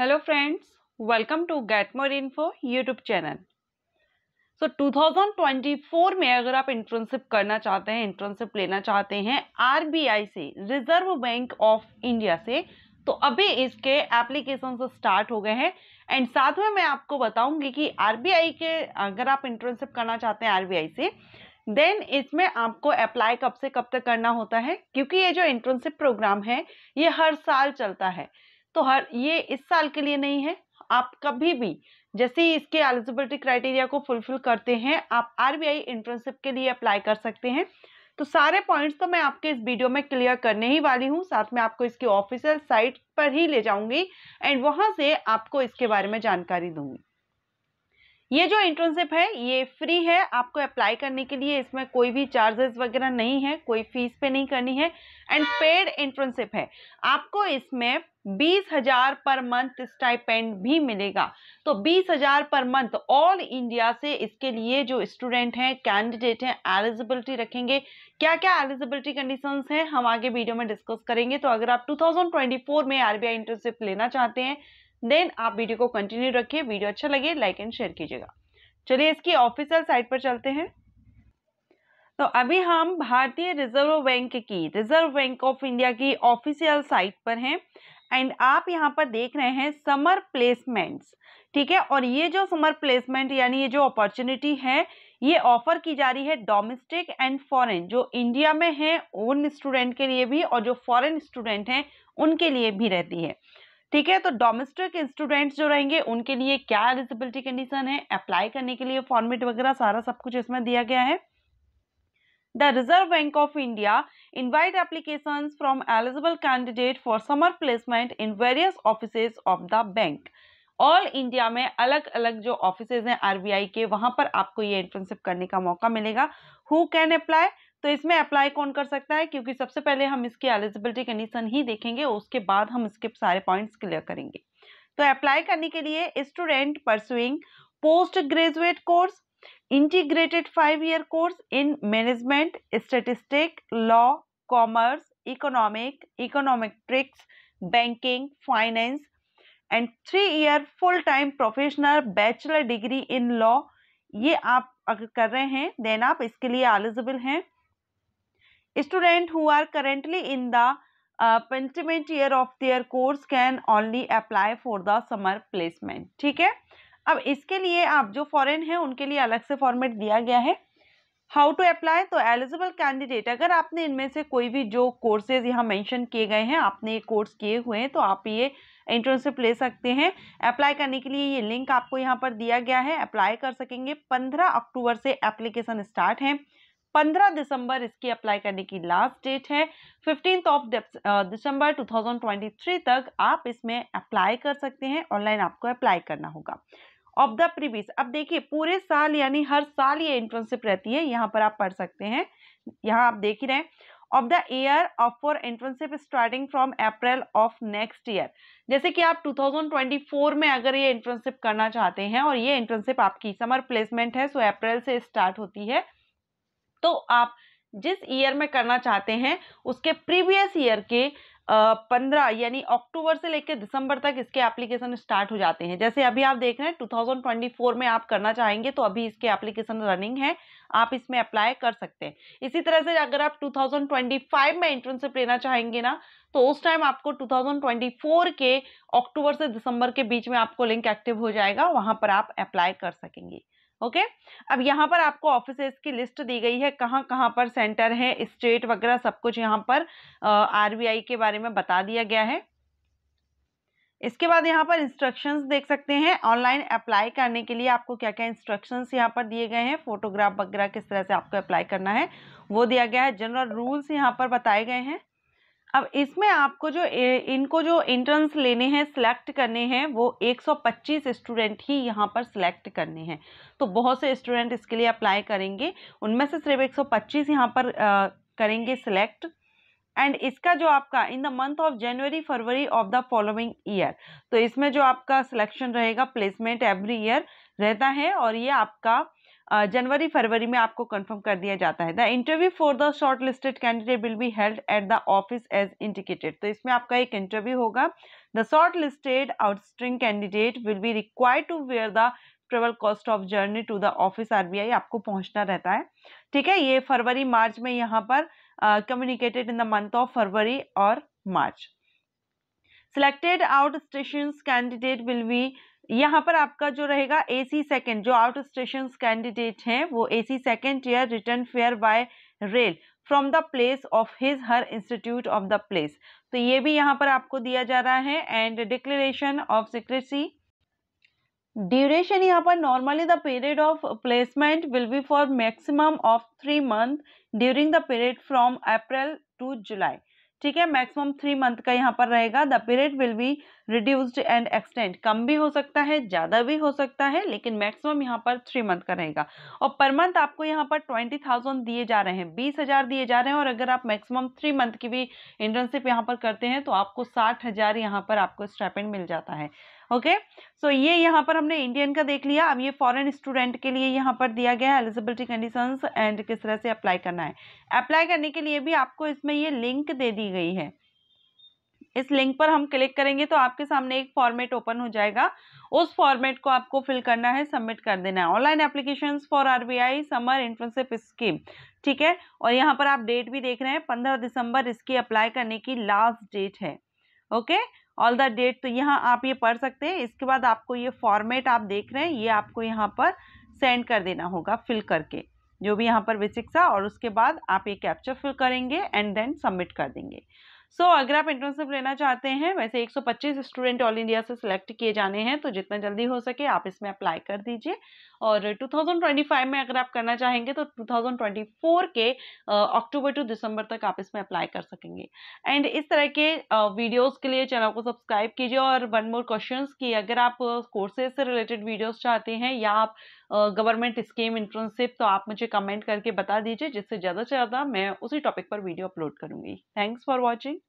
Hello friends welcome to get more info YouTube channel so 2024 में अगर आप internship करना चाहते हैं इंटर्नशिप लेना चाहते हैं आरबीआई से रिजर्व बैंक ऑफ इंडिया से तो अभी इसके एप्लीकेशन स्टार्ट हो गए हैं एंड साथ में मैं आपको बताऊंगी कि आरबीआई के अगर आप इंटर्नशिप करना चाहते हैं आरबीआई से देन इसमें आपको अप्लाई कब से कब तक करना होता है क्योंकि ये जो इंटर्नशिप प्रोग्राम है ये हर साल चलता है तो हर ये इस साल के लिए नहीं है आप कभी भी जैसे ही इसके एलिजिबिलिटी क्राइटेरिया को फुलफिल करते हैं आप आरबीआई इंटर्नशिप के लिए अप्लाई कर सकते हैं तो सारे पॉइंट्स तो मैं आपके इस वीडियो में क्लियर करने ही वाली हूँ साथ में आपको इसकी ऑफिशियल साइट पर ही ले जाऊंगी एंड वहां से आपको इसके बारे में जानकारी दूंगी ये जो इंटर्नशिप है ये फ्री है आपको अप्लाई करने के लिए इसमें कोई भी चार्जेस वगैरह नहीं है कोई फीस पे नहीं करनी है एंड पेड इंटर्नशिप है आपको इसमें बीस हजार पर मंथ स्टाइपेंड भी मिलेगा तो बीस हजार पर मंथ ऑल इंडिया से इसके लिए जो स्टूडेंट हैं कैंडिडेट हैं एलिजिबिलिटी रखेंगे क्या क्या एलिजिबिलिटी कंडीशंस हैं हम आगे वीडियो में डिस्कस करेंगे तो अगर आप 2024 में आरबीआई इंटर्नशिप लेना चाहते हैं देन आप वीडियो को कंटिन्यू रखिए वीडियो अच्छा लगे लाइक एंड शेयर कीजिएगा चलिए इसकी ऑफिशियल साइट पर चलते हैं तो अभी हम भारतीय रिजर्व बैंक की रिजर्व बैंक ऑफ इंडिया की ऑफिशियल साइट पर हैं एंड आप यहाँ पर देख रहे हैं समर प्लेसमेंट्स ठीक है और ये जो समर प्लेसमेंट यानी ये जो अपॉर्चुनिटी है ये ऑफर की जा रही है डोमेस्टिक एंड फॉरेन जो इंडिया में है उन स्टूडेंट के लिए भी और जो फॉरेन स्टूडेंट हैं उनके लिए भी रहती है ठीक है तो डोमेस्टिक स्टूडेंट्स जो रहेंगे उनके लिए क्या एलिजिबिलिटी कंडीशन है अप्लाई करने के लिए फॉर्मेट वगैरह सारा सब कुछ इसमें दिया गया है the reserve bank of India invite application from eligible candidate for summer placement in various office of the bank all India में अलग अलग जो ऑफिसेज हैं आरबीआई के वहां पर आपको ये इंटर्नशिप करने का मौका मिलेगा हु कैन अप्लाई तो इसमें अप्लाई कौन कर सकता है क्योंकि सबसे पहले हम इसकी एलिजिबिलिटी कंडीशन ही देखेंगे उसके बाद हम इसके सारे पॉइंट्स क्लियर करेंगे तो अप्लाई करने के लिए student pursuing post graduate course integrated five year course in management statistic law commerce economic econometrics banking finance and three year full time professional bachelor degree in law ये आप अगर कर रहे हैं देन आप इसके लिए एलिजिबल हैं student who are currently in the uh, year of of course can can apply for the summer placement ठीक है अब इसके लिए आप जो फॉरेन है उनके लिए अलग से फॉर्मेट दिया गया है हाउ टू अप्लाई तो एलिजिबल कैंडिडेट अगर आपने इनमें से कोई भी जो कोर्सेज यहाँ मेंशन किए गए हैं आपने ये कोर्स किए हुए हैं तो आप ये इंटर्नशिप ले सकते हैं अप्लाई करने के लिए ये लिंक आपको यहाँ पर दिया गया है अप्लाई कर सकेंगे पंद्रह अक्टूबर से एप्लीकेशन स्टार्ट है पंद्रह दिसंबर इसकी अप्लाई करने की लास्ट डेट है फिफ्टींथ ऑफ दिसंबर 2023 तक आप इसमें अप्लाई कर सकते हैं ऑनलाइन आपको अप्लाई करना होगा ऑफ द प्रीवियस अब देखिए पूरे साल यानी हर साल ये इंटर्नशिप रहती है यहाँ पर आप पढ़ सकते हैं यहाँ आप देख ही रहे हैं of the year of for internship starting from April of next year जैसे कि आप 2024 में अगर ये इंटर्नशिप करना चाहते हैं और ये इंटर्नशिप आपकी समर प्लेसमेंट है सो अप्रैल से स्टार्ट होती है तो आप जिस ईयर में करना चाहते हैं उसके प्रीवियस ईयर के पंद्रह यानी अक्टूबर से लेकर दिसंबर तक इसके एप्लीकेशन स्टार्ट हो जाते हैं जैसे अभी आप देख रहे हैं 2024 में आप करना चाहेंगे तो अभी इसके एप्लीकेशन रनिंग है आप इसमें अप्लाई कर सकते हैं इसी तरह से अगर आप 2025 में इंटर्नशिप लेना चाहेंगे ना तो उस टाइम आपको 2024 के अक्टूबर से दिसंबर के बीच में आपको लिंक एक्टिव हो जाएगा वहाँ पर आप अप्लाई कर सकेंगे ओके अब यहाँ पर आपको ऑफिस की लिस्ट दी गई है कहाँ कहाँ पर सेंटर है स्टेट वगैरह सब कुछ यहाँ पर आर के बारे में बता दिया गया है इसके बाद यहाँ पर इंस्ट्रक्शंस देख सकते हैं ऑनलाइन अप्लाई करने के लिए आपको क्या क्या इंस्ट्रक्शंस यहाँ पर दिए गए हैं फोटोग्राफ वगैरह किस तरह से आपको अप्लाई करना है वो दिया गया है जनरल रूल्स यहाँ पर बताए गए हैं अब इसमें आपको जो इनको जो इंट्रेंस लेने हैं सिलेक्ट करने हैं वो 125 स्टूडेंट ही यहाँ पर सिलेक्ट करने हैं तो बहुत से स्टूडेंट इसके लिए अप्लाई करेंगे उनमें से सिर्फ 125 यहाँ पर आ, करेंगे सिलेक्ट एंड इसका जो आपका in the month of January February of the following year तो इसमें जो आपका सिलेक्शन रहेगा प्लेसमेंट एवरी ईयर रहता है और ये आपका जनवरी फरवरी में आपको कंफर्म कर दिया जाता है the interview for the short listed candidate will be held at the office as indicated तो इसमें आपका एक इंटरव्यू होगा the short listed outstation candidate will be require to wear the travel cost of journey to the office RBI आपको पहुंचना रहता है ठीक है ये फरवरी मार्च में यहाँ पर communicated in the month of February और March selected out stations candidate will be यहाँ पर आपका जो रहेगा ए सी सेकेंड जो आउट स्टेशन कैंडिडेट हैं वो AC second year return fare by rail from the place of his her institute of the place तो ये भी यहाँ पर आपको दिया जा रहा है and declaration of secrecy duration यहाँ पर normally the period of placement will be for maximum of three month during the period from April to July ठीक है मैक्सिमम थ्री मंथ का यहाँ पर रहेगा the period will be reduced and extend कम भी हो सकता है ज़्यादा भी हो सकता है लेकिन मैक्सिमम यहाँ पर थ्री मंथ का रहेगा और पर मंथ आपको यहाँ पर ट्वेंटी थाउजेंड दिए जा रहे हैं बीस हज़ार दिए जा रहे हैं और अगर आप मैक्सिमम थ्री मंथ की भी इंटर्नशिप यहाँ पर करते हैं तो आपको साठ हज़ार यहाँ पर आपको स्टाइपेंड मिल जाता है ओके सो ये यहाँ पर हमने इंडियन का देख लिया अब ये फॉरेन स्टूडेंट के लिए यहाँ पर दिया गया है एलिजिबिलिटी कंडीशन एंड किस तरह से अप्लाई करना है अप्लाई करने के लिए भी आपको इसमें ये लिंक दे दी गई है इस लिंक पर हम क्लिक करेंगे तो आपके सामने एक फॉर्मेट ओपन हो जाएगा उस फॉर्मेट को आपको फिल करना है सबमिट कर देना है online application for RBI summer internship scheme ठीक है और यहाँ पर आप डेट भी देख रहे हैं पंद्रह दिसंबर इसकी अप्लाई करने की लास्ट डेट है okay okay? All the date तो यहाँ आप ये पढ़ सकते हैं इसके बाद आपको ये फॉर्मेट आप देख रहे हैं ये आपको यहाँ पर सेंड कर देना होगा फिल करके जो भी यहाँ पर विचिक्सा और उसके बाद आप ये कैप्चर फिल करेंगे एंड देन सबमिट कर देंगे सो so, अगर आप इंटर्नशिप लेना चाहते हैं वैसे 125 स्टूडेंट ऑल इंडिया से सिलेक्ट किए जाने हैं तो जितना जल्दी हो सके आप इसमें अप्लाई कर दीजिए और 2025 में अगर आप करना चाहेंगे तो 2024 के अक्टूबर टू दिसंबर तक आप इसमें अप्लाई कर सकेंगे एंड इस तरह के वीडियोस के लिए चैनल को सब्सक्राइब कीजिए और वन मोर क्वेश्चन की अगर आप कोर्सेज से रिलेटेड वीडियोस चाहते हैं या आप गवर्नमेंट स्कीम इंटर्नशिप तो आप मुझे कमेंट करके बता दीजिए जिससे ज़्यादा से ज़्यादा मैं उसी टॉपिक पर वीडियो अपलोड करूँगी थैंक्स फॉर वॉचिंग